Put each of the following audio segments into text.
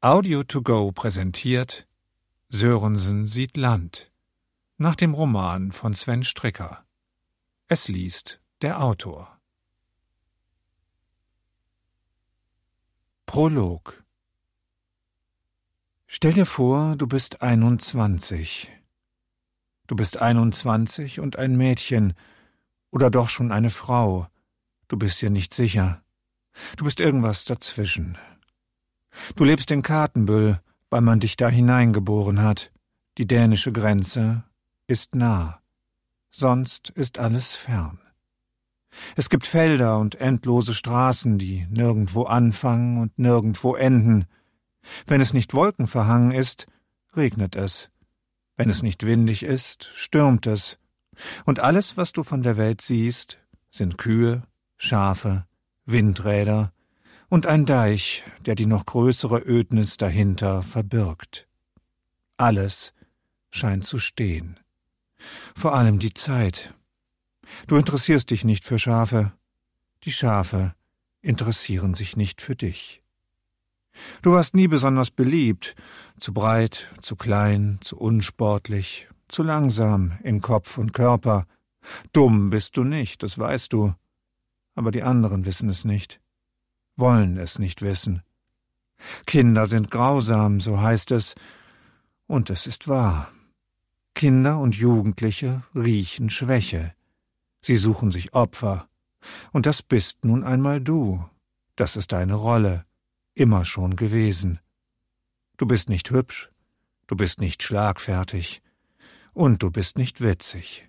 Audio to go präsentiert Sörensen sieht Land nach dem Roman von Sven Stricker. Es liest der Autor. Prolog Stell dir vor, du bist 21. Du bist 21 und ein Mädchen oder doch schon eine Frau. Du bist dir nicht sicher. Du bist irgendwas dazwischen. Du lebst in Kartenbüll, weil man dich da hineingeboren hat. Die dänische Grenze ist nah. Sonst ist alles fern. Es gibt Felder und endlose Straßen, die nirgendwo anfangen und nirgendwo enden. Wenn es nicht wolkenverhangen ist, regnet es. Wenn es nicht windig ist, stürmt es. Und alles, was du von der Welt siehst, sind Kühe, Schafe, Windräder, und ein Deich, der die noch größere Ödnis dahinter verbirgt. Alles scheint zu stehen. Vor allem die Zeit. Du interessierst dich nicht für Schafe, die Schafe interessieren sich nicht für dich. Du warst nie besonders beliebt, zu breit, zu klein, zu unsportlich, zu langsam in Kopf und Körper. Dumm bist du nicht, das weißt du, aber die anderen wissen es nicht wollen es nicht wissen. Kinder sind grausam, so heißt es, und es ist wahr. Kinder und Jugendliche riechen Schwäche. Sie suchen sich Opfer. Und das bist nun einmal du. Das ist deine Rolle. Immer schon gewesen. Du bist nicht hübsch. Du bist nicht schlagfertig. Und du bist nicht witzig.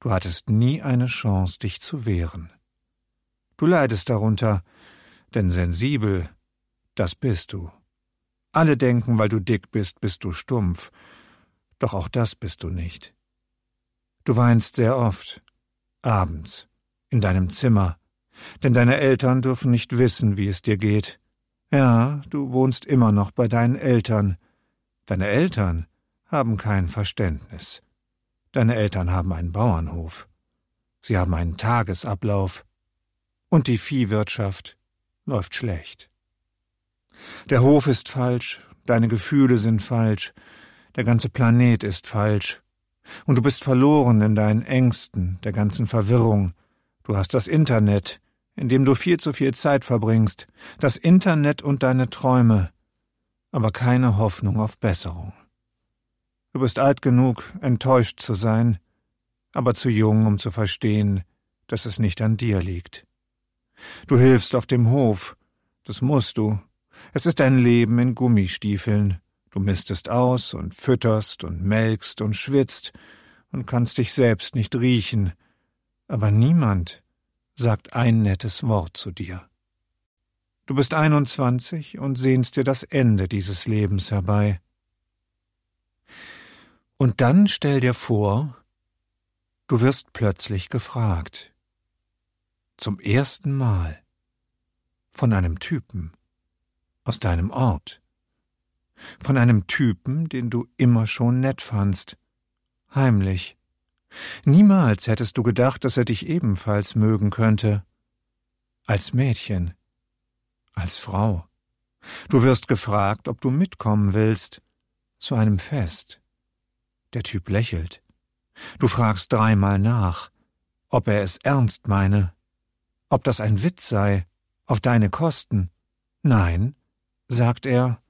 Du hattest nie eine Chance, dich zu wehren. Du leidest darunter, denn sensibel, das bist du. Alle denken, weil du dick bist, bist du stumpf. Doch auch das bist du nicht. Du weinst sehr oft, abends, in deinem Zimmer, denn deine Eltern dürfen nicht wissen, wie es dir geht. Ja, du wohnst immer noch bei deinen Eltern. Deine Eltern haben kein Verständnis. Deine Eltern haben einen Bauernhof. Sie haben einen Tagesablauf. Und die Viehwirtschaft läuft schlecht. Der Hof ist falsch, deine Gefühle sind falsch, der ganze Planet ist falsch, und du bist verloren in deinen Ängsten, der ganzen Verwirrung. Du hast das Internet, in dem du viel zu viel Zeit verbringst, das Internet und deine Träume, aber keine Hoffnung auf Besserung. Du bist alt genug, enttäuscht zu sein, aber zu jung, um zu verstehen, dass es nicht an dir liegt. Du hilfst auf dem Hof. Das musst du. Es ist ein Leben in Gummistiefeln. Du mistest aus und fütterst und melkst und schwitzt und kannst dich selbst nicht riechen. Aber niemand sagt ein nettes Wort zu dir. Du bist 21 und sehnst dir das Ende dieses Lebens herbei. Und dann stell dir vor, du wirst plötzlich gefragt. Zum ersten Mal. Von einem Typen. Aus deinem Ort. Von einem Typen, den du immer schon nett fandst. Heimlich. Niemals hättest du gedacht, dass er dich ebenfalls mögen könnte. Als Mädchen. Als Frau. Du wirst gefragt, ob du mitkommen willst. Zu einem Fest. Der Typ lächelt. Du fragst dreimal nach, ob er es ernst meine ob das ein Witz sei, auf deine Kosten. Nein, sagt er,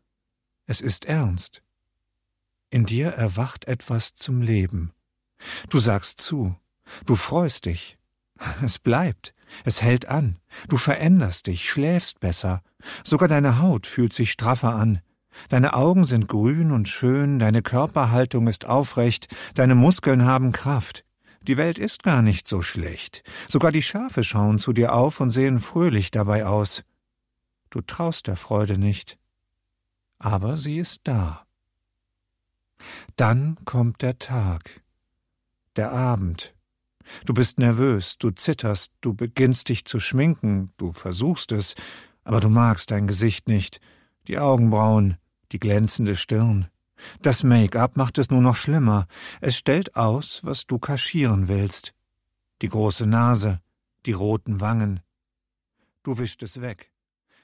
es ist ernst. In dir erwacht etwas zum Leben. Du sagst zu, du freust dich. Es bleibt, es hält an, du veränderst dich, schläfst besser, sogar deine Haut fühlt sich straffer an, deine Augen sind grün und schön, deine Körperhaltung ist aufrecht, deine Muskeln haben Kraft, die Welt ist gar nicht so schlecht. Sogar die Schafe schauen zu dir auf und sehen fröhlich dabei aus. Du traust der Freude nicht. Aber sie ist da. Dann kommt der Tag, der Abend. Du bist nervös, du zitterst, du beginnst dich zu schminken, du versuchst es, aber du magst dein Gesicht nicht, die Augenbrauen, die glänzende Stirn. Das Make-up macht es nur noch schlimmer. Es stellt aus, was du kaschieren willst. Die große Nase, die roten Wangen. Du wischt es weg,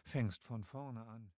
fängst von vorne an.